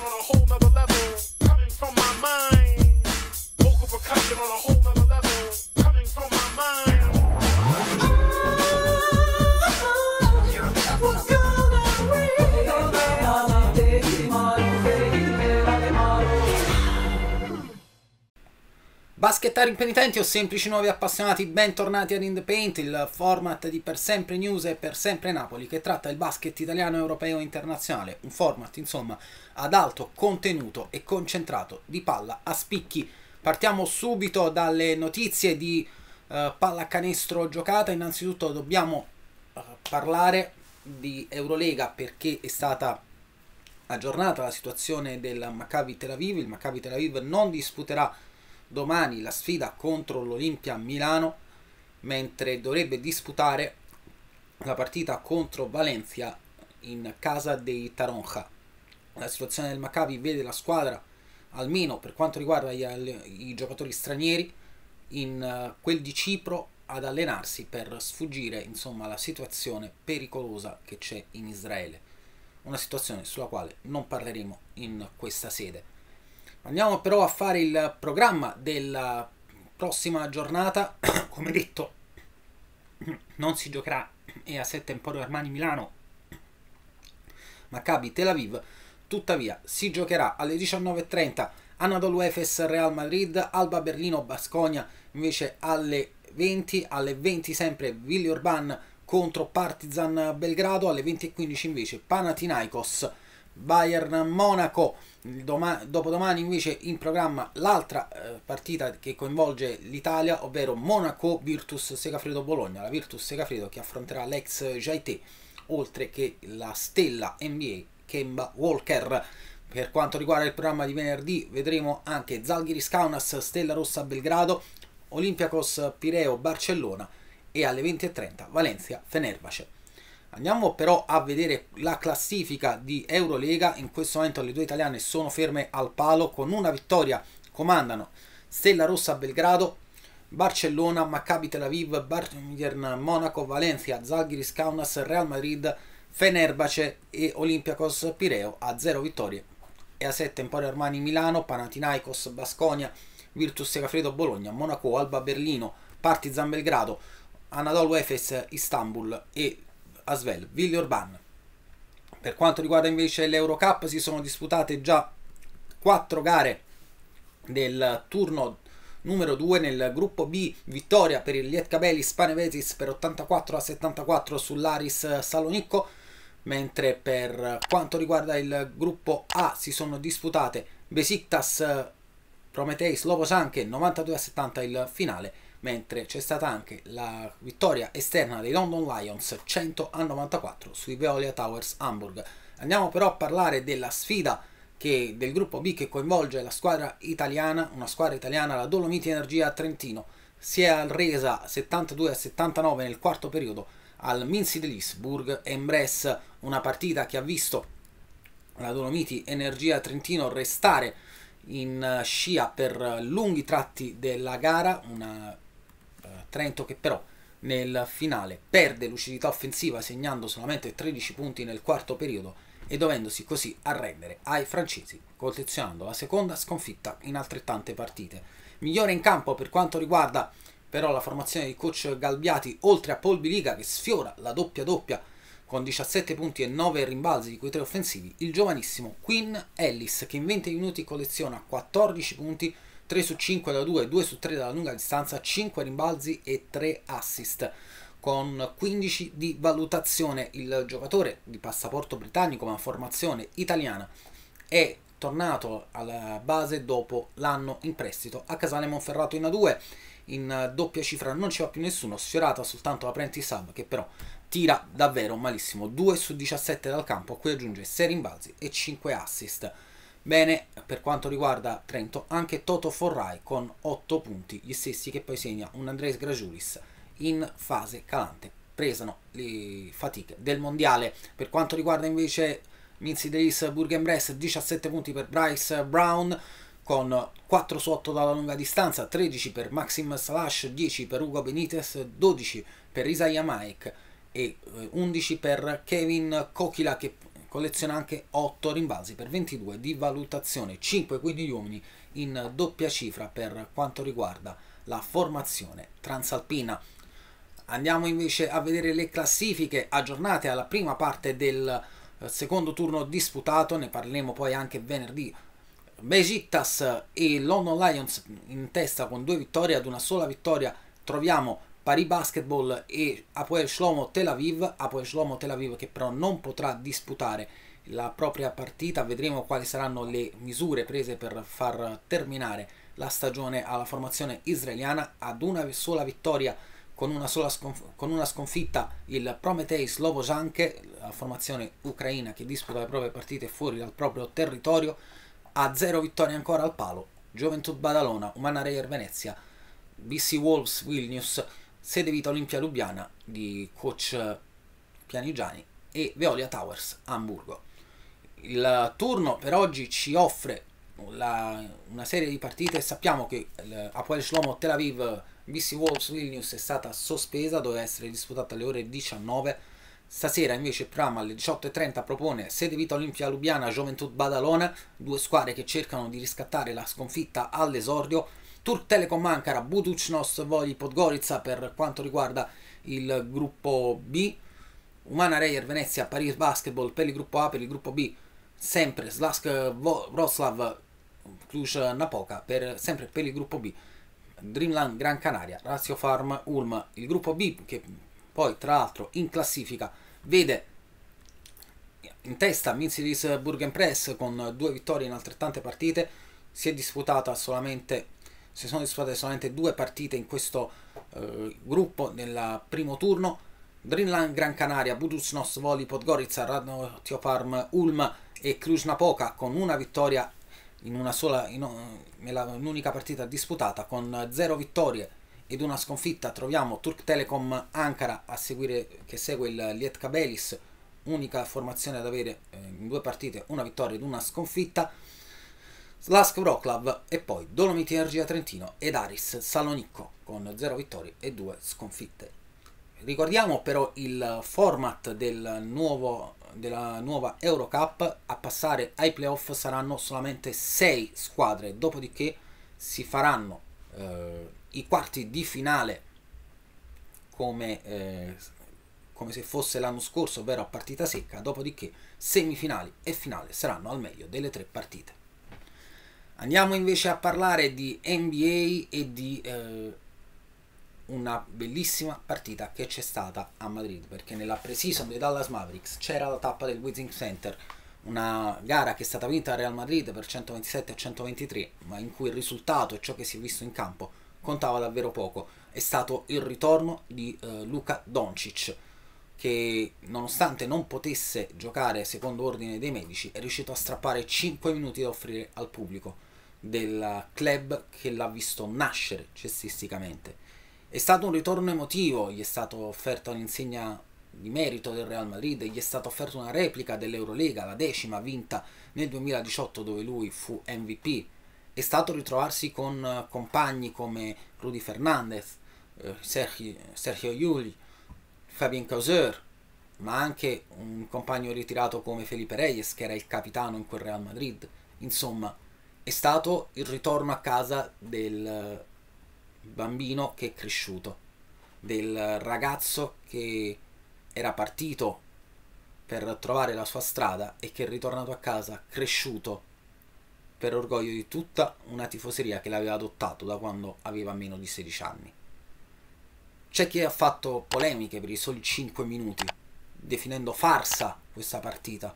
on a whole nother level, coming from my mind. Vocal percussion on a whole nother level, coming from my mind. Baschettari impenitenti o semplici nuovi appassionati, bentornati ad In The Paint, il format di Per Sempre News e Per Sempre Napoli che tratta il basket italiano, europeo e internazionale, un format insomma ad alto contenuto e concentrato di palla a spicchi. Partiamo subito dalle notizie di eh, pallacanestro giocata, innanzitutto dobbiamo eh, parlare di Eurolega perché è stata aggiornata la situazione del Maccabi Tel Aviv, il Maccabi Tel Aviv non disputerà domani la sfida contro l'Olimpia Milano, mentre dovrebbe disputare la partita contro Valencia in casa dei Taronja. La situazione del Maccabi vede la squadra, almeno per quanto riguarda gli, i giocatori stranieri, in eh, quel di Cipro ad allenarsi per sfuggire insomma, alla situazione pericolosa che c'è in Israele. Una situazione sulla quale non parleremo in questa sede. Andiamo però a fare il programma della prossima giornata. Come detto, non si giocherà EA7 Emporio Armani Milano, Maccabi Tel Aviv. Tuttavia, si giocherà alle 19.30 Anadolu Efes Real Madrid, Alba Berlino Basconia invece alle 20, alle 20 sempre Vili Urban contro Partizan Belgrado, alle 20.15 invece Panathinaikos Bayern Monaco. dopodomani invece in programma l'altra eh, partita che coinvolge l'Italia, ovvero Monaco Virtus Segafredo Bologna, la Virtus Segafredo che affronterà l'ex Jaite, oltre che la stella NBA Kemba Walker. Per quanto riguarda il programma di venerdì vedremo anche Zalgiris Kaunas, Stella Rossa Belgrado, Olympiakos Pireo Barcellona e alle 20.30 Valencia Fenerbace. Andiamo però a vedere la classifica di Eurolega, in questo momento le due italiane sono ferme al palo, con una vittoria comandano Stella Rossa a Belgrado, Barcellona, Maccabi Tel Aviv, Bayern Monaco, Valencia, Zalgiris Kaunas, Real Madrid, Fenerbace e Olympiakos Pireo a 0 vittorie e a 7 Emporio Armani Milano, Panathinaikos Basconia, Virtus Segafredo Bologna, Monaco Alba Berlino, Partizan Belgrado, Anadolu Efes Istanbul e Asvel, Ville Orban. Per quanto riguarda invece l'Eurocup si sono disputate già quattro gare del turno numero 2 nel gruppo B, vittoria per il Lietkabeli Spanevetis per 84 a 74 sull'Aris Salonicco, mentre per quanto riguarda il gruppo A si sono disputate Besiktas Prometei Slobosanche 92 a 70 il finale mentre c'è stata anche la vittoria esterna dei London Lions 100 a 94 sui Veolia Towers Hamburg. Andiamo però a parlare della sfida che, del gruppo B che coinvolge la squadra italiana, una squadra italiana, la Dolomiti Energia Trentino, si è resa 72 a 79 nel quarto periodo al Minsi di Lisburg Embres, una partita che ha visto la Dolomiti Energia Trentino restare in eh, scia per eh, lunghi tratti della gara, una Trento che però nel finale perde lucidità offensiva segnando solamente 13 punti nel quarto periodo e dovendosi così arrendere ai francesi, collezionando la seconda sconfitta in altrettante partite. Migliore in campo per quanto riguarda però la formazione di coach Galbiati oltre a Paul Biliga che sfiora la doppia doppia con 17 punti e 9 rimbalzi di quei tre offensivi, il giovanissimo Quinn Ellis che in 20 minuti colleziona 14 punti 3 su 5 da 2, 2 su 3 dalla lunga distanza, 5 rimbalzi e 3 assist. Con 15 di valutazione il giocatore di passaporto britannico ma formazione italiana è tornato alla base dopo l'anno in prestito a Casale Monferrato in A2 in eh, doppia cifra non ci va più nessuno sfiorata soltanto la Prenti Sub che però tira davvero malissimo 2 su 17 dal campo a cui aggiunge 6 rimbalzi e 5 assist Bene, per quanto riguarda Trento, anche Toto Forrai con 8 punti, gli stessi che poi segna un Andres Gragiulis in fase calante. Presano le fatiche del mondiale. Per quanto riguarda invece Minzi Davis Burgenbrest, 17 punti per Bryce Brown con 4 su 8 dalla lunga distanza, 13 per Maxim Slash, 10 per Ugo Benitez, 12 per Isaiah Mike e 11 eh, per Kevin Kokila che colleziona anche 8 rimbalzi per 22 di valutazione, 5 quindi gli uomini in doppia cifra per quanto riguarda la formazione transalpina. Andiamo invece a vedere le classifiche aggiornate alla prima parte del eh, secondo turno disputato, ne parleremo poi anche venerdì. Begittas e London Lions in testa con due vittorie ad una sola vittoria troviamo Paris Basketball e Apoel Shlomo Tel Aviv, Apoel Shlomo Tel Aviv che però non potrà disputare la propria partita, vedremo quali saranno le misure prese per far terminare la stagione alla formazione israeliana ad una sola vittoria con una, sola sconf- con una sconfitta il Prometheus Slobozanke, la formazione ucraina che disputa le proprie partite fuori dal proprio territorio, a zero vittorie ancora al palo, Gioventù Badalona, Umana Reyer Venezia, BC Wolves Vilnius, Sede Vita Olimpia Lubiana di coach Pianigiani e Veolia Towers Hamburgo. Il turno per oggi ci offre la, una serie di partite. Sappiamo che Apoel Shlomo Tel Aviv BC Wolves Vilnius è stata sospesa, doveva essere disputata alle ore 19. Stasera invece il programma alle 18.30 propone Sede Vita Olimpia Lubiana Gioventù Badalona, due squadre che cercano di riscattare la sconfitta all'esordio Turk Telekom Ankara, Budućnost Voli Podgorica per quanto riguarda il gruppo B, Umana Reyer Venezia, Paris Basketball per il gruppo A, per il gruppo B sempre Slask Wroclaw Cluj Napoca per, sempre per il gruppo B, Dreamland Gran Canaria, Razio Farm Ulm, il gruppo B che poi tra l'altro in classifica vede in testa Minsilis Burgenpress con due vittorie in altrettante partite, si è disputata solamente si sono disputate solamente due partite in questo eh, gruppo nel primo turno. Dreamland Gran Canaria, Budusnos, Voli, Podgorica, Radno, Tioparm, Ulm e Krujnapoca con una vittoria in una sola, in, un'unica partita disputata con zero vittorie ed una sconfitta troviamo Turk Telecom Ankara a seguire, che segue il Lietka Belis, unica formazione ad avere eh, in due partite una vittoria ed una sconfitta. Slask Wroclaw e poi Dolomiti Energia Trentino ed Aris Salonicco con 0 vittorie e 2 sconfitte. Ricordiamo però il format del nuovo, della nuova Eurocup, a passare ai playoff saranno solamente 6 squadre, dopodiché si faranno eh, i quarti di finale come, eh, come se fosse l'anno scorso, ovvero a partita secca, dopodiché semifinali e finale saranno al meglio delle tre partite. Andiamo invece a parlare di NBA e di eh, una bellissima partita che c'è stata a Madrid, perché nella pre-season dei Dallas Mavericks c'era la tappa del Wizzing Center, una gara che è stata vinta dal Real Madrid per 127 a 123, ma in cui il risultato e ciò che si è visto in campo contava davvero poco. È stato il ritorno di eh, Luca Doncic che nonostante non potesse giocare secondo ordine dei medici è riuscito a strappare 5 minuti da offrire al pubblico del club che l'ha visto nascere cestisticamente. È stato un ritorno emotivo, gli è stata offerta un'insegna di merito del Real Madrid, gli è stata offerta una replica dell'Eurolega, la decima vinta nel 2018 dove lui fu MVP. È stato ritrovarsi con eh, compagni come Rudy Fernandez, eh, Sergio, Sergio Iuli, Fabien Causeur, ma anche un compagno ritirato come Felipe Reyes che era il capitano in quel Real Madrid. Insomma, è stato il ritorno a casa del bambino che è cresciuto, del ragazzo che era partito per trovare la sua strada e che è ritornato a casa cresciuto per orgoglio di tutta una tifoseria che l'aveva adottato da quando aveva meno di 16 anni. C'è chi ha fatto polemiche per i soli 5 minuti, definendo farsa questa partita.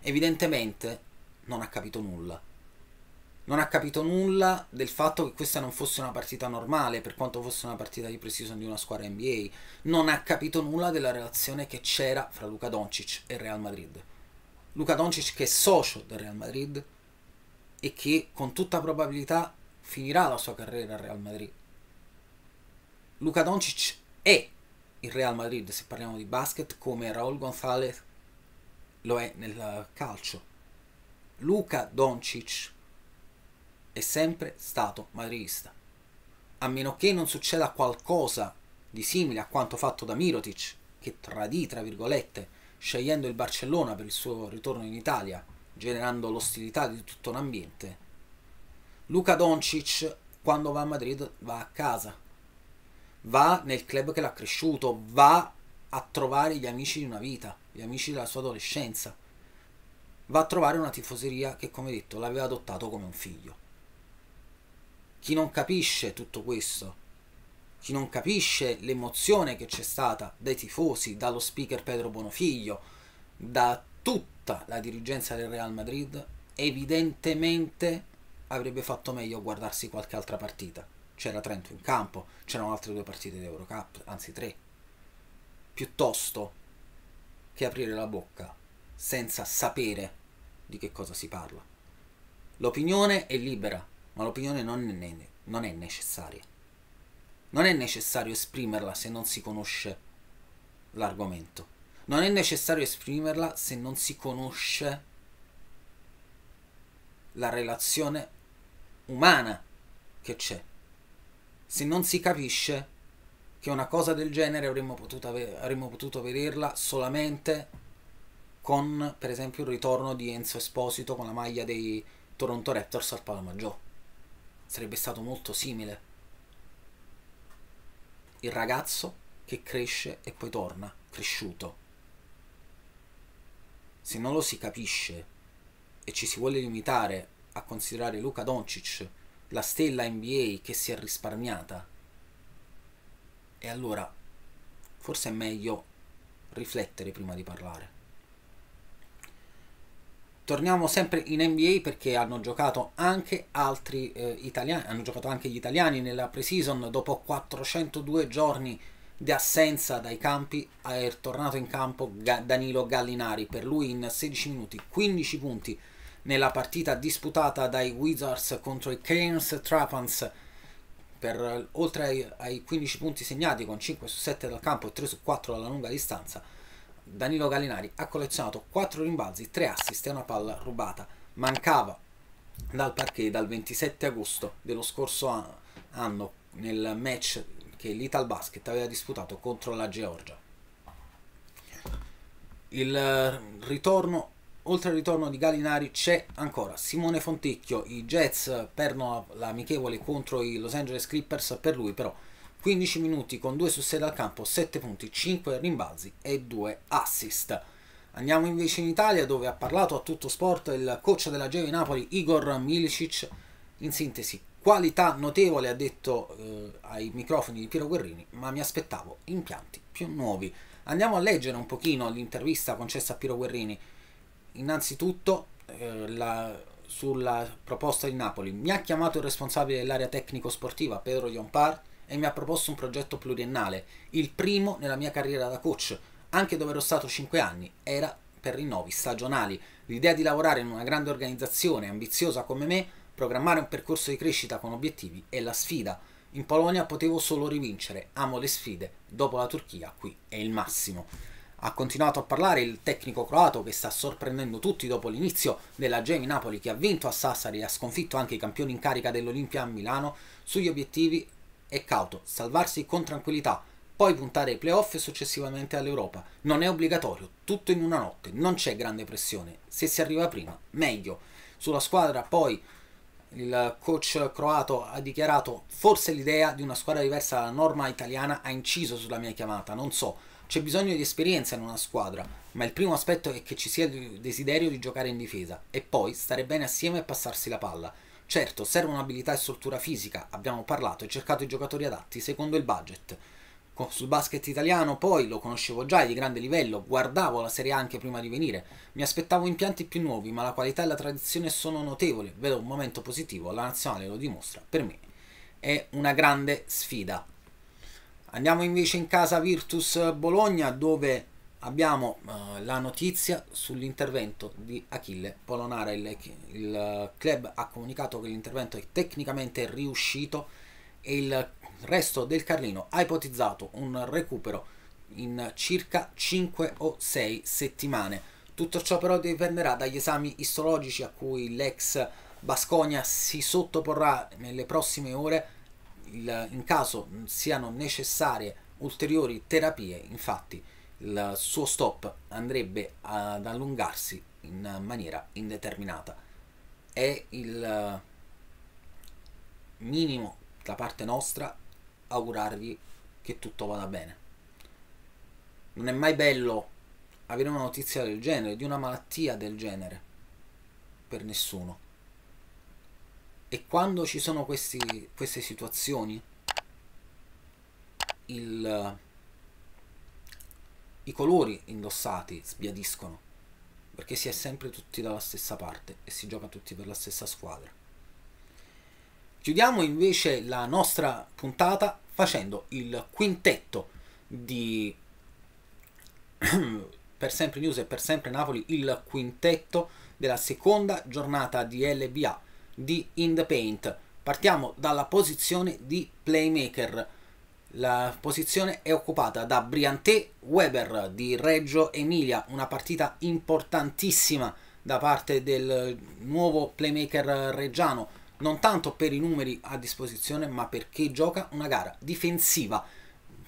Evidentemente non ha capito nulla non ha capito nulla del fatto che questa non fosse una partita normale, per quanto fosse una partita di precision di una squadra NBA. Non ha capito nulla della relazione che c'era fra Luca Doncic e Real Madrid. Luca Doncic che è socio del Real Madrid e che con tutta probabilità finirà la sua carriera al Real Madrid. Luca Doncic è il Real Madrid, se parliamo di basket, come Raul Gonzalez lo è nel calcio. Luca Doncic è sempre stato madridista. A meno che non succeda qualcosa di simile a quanto fatto da Mirotic, che tradì, tra virgolette, scegliendo il Barcellona per il suo ritorno in Italia, generando l'ostilità di tutto un ambiente, Luca Doncic, quando va a Madrid, va a casa. Va nel club che l'ha cresciuto, va a trovare gli amici di una vita, gli amici della sua adolescenza. Va a trovare una tifoseria che, come detto, l'aveva adottato come un figlio chi non capisce tutto questo, chi non capisce l'emozione che c'è stata dai tifosi, dallo speaker Pedro Bonofiglio, da tutta la dirigenza del Real Madrid, evidentemente avrebbe fatto meglio guardarsi qualche altra partita. C'era Trento in campo, c'erano altre due partite di Eurocup, anzi tre. Piuttosto che aprire la bocca senza sapere di che cosa si parla. L'opinione è libera, ma l'opinione non è, non è necessaria. Non è necessario esprimerla se non si conosce l'argomento. Non è necessario esprimerla se non si conosce la relazione umana che c'è. Se non si capisce che una cosa del genere avremmo potuto, avremmo potuto vederla solamente con, per esempio, il ritorno di Enzo Esposito con la maglia dei Toronto Raptors al Palmaggio sarebbe stato molto simile. Il ragazzo che cresce e poi torna cresciuto. Se non lo si capisce e ci si vuole limitare a considerare Luca Doncic la stella NBA che si è risparmiata, e allora forse è meglio riflettere prima di parlare torniamo sempre in NBA perché hanno giocato anche altri eh, italiani, hanno giocato anche gli italiani nella pre-season dopo 402 giorni di assenza dai campi è tornato in campo Danilo Gallinari per lui in 16 minuti 15 punti nella partita disputata dai Wizards contro i Cairns Trapans per eh, oltre ai, ai 15 punti segnati con 5 su 7 dal campo e 3 su 4 dalla lunga distanza Danilo Gallinari ha collezionato 4 rimbalzi, 3 assist e una palla rubata. Mancava dal parquet dal 27 agosto dello scorso anno nel match che l'Ital Basket aveva disputato contro la Georgia. Il ritorno, oltre al ritorno di Gallinari, c'è ancora Simone Fontecchio. I Jets perdono l'amichevole contro i Los Angeles Clippers, per lui però 15 minuti con 2 su 6 dal campo, 7 punti, 5 rimbalzi e 2 assist. Andiamo invece in Italia dove ha parlato a tutto sport il coach della Geo Napoli Igor Milicic. In sintesi, qualità notevole ha detto eh, ai microfoni di Piero Guerrini, ma mi aspettavo impianti più nuovi. Andiamo a leggere un pochino l'intervista concessa a Piero Guerrini. Innanzitutto eh, la, sulla proposta di Napoli. Mi ha chiamato il responsabile dell'area tecnico-sportiva Pedro Ionpar e mi ha proposto un progetto pluriennale, il primo nella mia carriera da coach, anche dove ero stato 5 anni, era per rinnovi stagionali. L'idea di lavorare in una grande organizzazione ambiziosa come me, programmare un percorso di crescita con obiettivi è la sfida. In Polonia potevo solo rivincere, amo le sfide, dopo la Turchia qui è il massimo. Ha continuato a parlare il tecnico croato che sta sorprendendo tutti dopo l'inizio della Gemi Napoli che ha vinto a Sassari e ha sconfitto anche i campioni in carica dell'Olimpia a Milano sugli obiettivi e cauto, salvarsi con tranquillità, poi puntare ai playoff e successivamente all'Europa. Non è obbligatorio, tutto in una notte, non c'è grande pressione. Se si arriva prima, meglio. Sulla squadra poi il coach croato ha dichiarato forse l'idea di una squadra diversa dalla norma italiana ha inciso sulla mia chiamata, non so. C'è bisogno di esperienza in una squadra, ma il primo aspetto è che ci sia il desiderio di giocare in difesa e poi stare bene assieme e passarsi la palla. Certo, servono abilità e struttura fisica, abbiamo parlato e cercato i giocatori adatti secondo il budget. Sul basket italiano poi lo conoscevo già, è di grande livello, guardavo la Serie A anche prima di venire, mi aspettavo impianti più nuovi, ma la qualità e la tradizione sono notevoli, vedo un momento positivo, la nazionale lo dimostra, per me è una grande sfida. Andiamo invece in casa Virtus Bologna dove abbiamo uh, la notizia sull'intervento di Achille Polonara. Il, il, club ha comunicato che l'intervento è tecnicamente riuscito e il resto del Carlino ha ipotizzato un recupero in circa 5 o 6 settimane. Tutto ciò però dipenderà dagli esami istologici a cui l'ex Basconia si sottoporrà nelle prossime ore il, in caso siano necessarie ulteriori terapie. Infatti, il suo stop andrebbe ad allungarsi in maniera indeterminata. È il eh, minimo da parte nostra augurargli che tutto vada bene. Non è mai bello avere una notizia del genere, di una malattia del genere, per nessuno. E quando ci sono questi, queste situazioni, il i colori indossati sbiadiscono, perché si è sempre tutti dalla stessa parte e si gioca tutti per la stessa squadra. Chiudiamo invece la nostra puntata facendo il quintetto di per sempre News e per sempre Napoli, il quintetto della seconda giornata di LBA di In the Paint. Partiamo dalla posizione di playmaker. La posizione è occupata da Briantè Weber di Reggio Emilia, una partita importantissima da parte del nuovo playmaker reggiano, non tanto per i numeri a disposizione, ma perché gioca una gara difensiva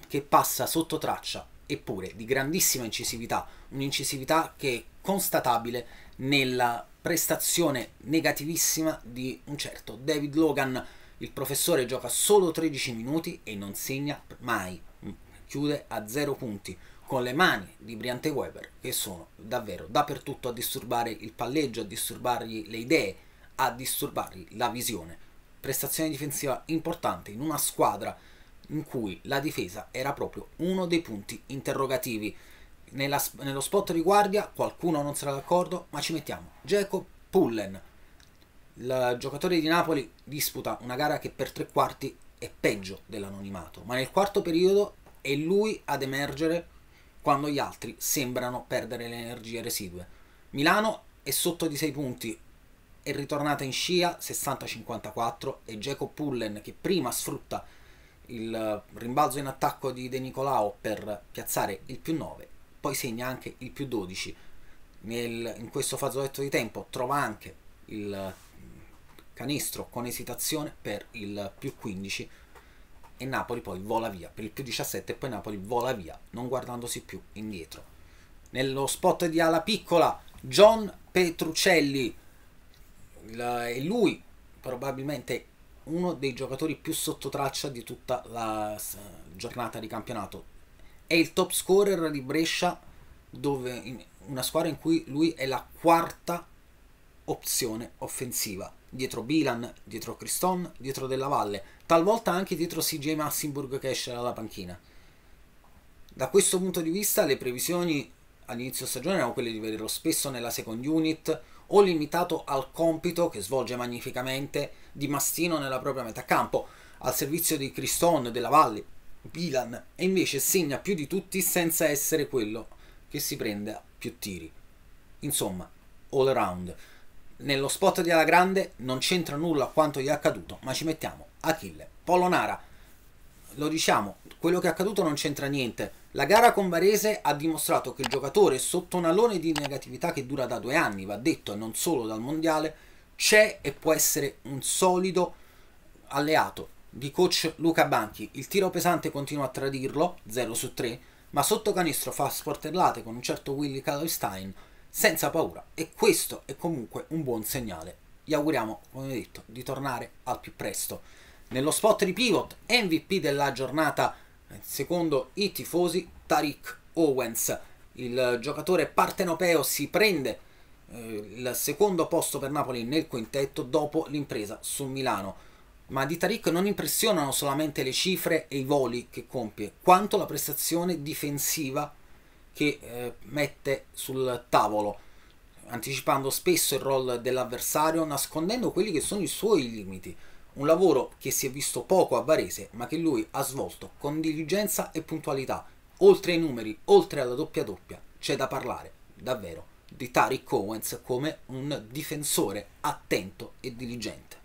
che passa sotto traccia, eppure di grandissima incisività, un'incisività che è constatabile nella prestazione negativissima di un certo David Logan, il professore gioca solo 13 minuti e non segna mai. Mm. Chiude a 0 punti con le mani di Briante Weber che sono davvero dappertutto a disturbare il palleggio, a disturbargli le idee, a disturbargli la visione. Prestazione difensiva importante in una squadra in cui la difesa era proprio uno dei punti interrogativi. Nella, nello spot di guardia qualcuno non sarà d'accordo, ma ci mettiamo Jacob Pullen, il giocatore di Napoli disputa una gara che per tre quarti è peggio dell'anonimato, ma nel quarto periodo è lui ad emergere quando gli altri sembrano perdere le energie residue. Milano è sotto di 6 punti, è ritornata in scia 60-54 e Jacob Pullen che prima sfrutta il rimbalzo in attacco di De Nicolao per piazzare il più 9, poi segna anche il più 12. Nel, in questo fazzoletto di tempo trova anche il canestro con esitazione per il più 15 e Napoli poi vola via per il più 17 e poi Napoli vola via non guardandosi più indietro nello spot di ala piccola John Petrucelli è lui probabilmente uno dei giocatori più sottotraccia di tutta la giornata di campionato è il top scorer di Brescia dove una squadra in cui lui è la quarta opzione offensiva dietro Bilan, dietro Criston, dietro Della Valle, talvolta anche dietro CJ Massimburg che esce dalla panchina. Da questo punto di vista le previsioni all'inizio stagione erano quelle di vederlo spesso nella second unit o limitato al compito che svolge magnificamente di Mastino nella propria metà campo, al servizio di Criston, Della Valle, Bilan e invece segna più di tutti senza essere quello che si prende più tiri. Insomma, all round. Nello spot di Alla Grande non c'entra nulla quanto gli è accaduto, ma ci mettiamo Achille, Polonara. Lo diciamo, quello che è accaduto non c'entra niente. La gara con Varese ha dimostrato che il giocatore, sotto un alone di negatività che dura da due anni, va detto e non solo dal mondiale, c'è e può essere un solido alleato di coach Luca Banchi. Il tiro pesante continua a tradirlo, 0 su 3, ma sotto canestro fa sportellate con un certo Willy Kalstein senza paura e questo è comunque un buon segnale. Gli auguriamo, come detto, di tornare al più presto. Nello spot di pivot, MVP della giornata, eh, secondo i tifosi, Tariq Owens. Il giocatore partenopeo si prende eh, il secondo posto per Napoli nel quintetto dopo l'impresa su Milano. Ma di Tariq non impressionano solamente le cifre e i voli che compie, quanto la prestazione difensiva che eh, mette sul tavolo, anticipando spesso il rol dell'avversario, nascondendo quelli che sono i suoi limiti. Un lavoro che si è visto poco a Varese, ma che lui ha svolto con diligenza e puntualità. Oltre ai numeri, oltre alla doppia doppia, c'è da parlare, davvero, di Tariq Owens come un difensore attento e diligente.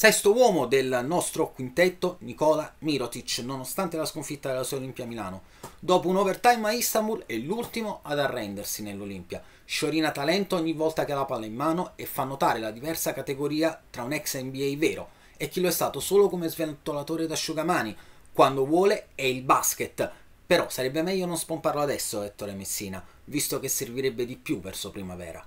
Sesto uomo del nostro quintetto, Nicola Mirotic, nonostante la sconfitta della sua Olimpia Milano. Dopo un overtime a Istanbul è l'ultimo ad arrendersi nell'Olimpia. Sciorina talento ogni volta che ha la palla in mano e fa notare la diversa categoria tra un ex NBA vero e chi lo è stato solo come sventolatore d'asciugamani. Quando vuole è il basket. Però sarebbe meglio non spomparlo adesso, Ettore Messina, visto che servirebbe di più verso primavera.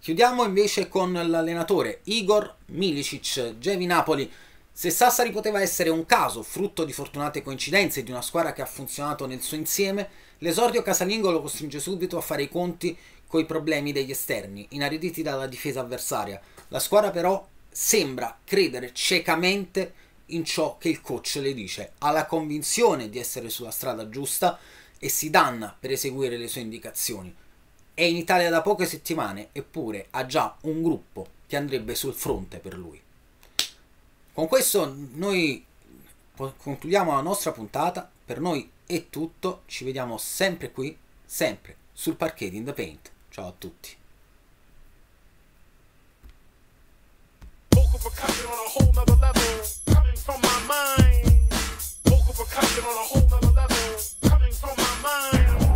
Chiudiamo invece con l'allenatore Igor Milicic, Gevi Napoli. Se Sassari poteva essere un caso, frutto di fortunate coincidenze e di una squadra che ha funzionato nel suo insieme, l'esordio casalingo lo costringe subito a fare i conti coi problemi degli esterni, inariditi dalla difesa avversaria. La squadra però sembra credere ciecamente in ciò che il coach le dice, ha la convinzione di essere sulla strada giusta e si danna per eseguire le sue indicazioni. È in Italia da poche settimane, eppure ha già un gruppo che andrebbe sul fronte per lui. Con questo noi concludiamo la nostra puntata. Per noi è tutto. Ci vediamo sempre qui, sempre sul parquet in The Paint. Ciao a tutti. from my mind. Vocal percussion on a whole nother level. Coming from my mind.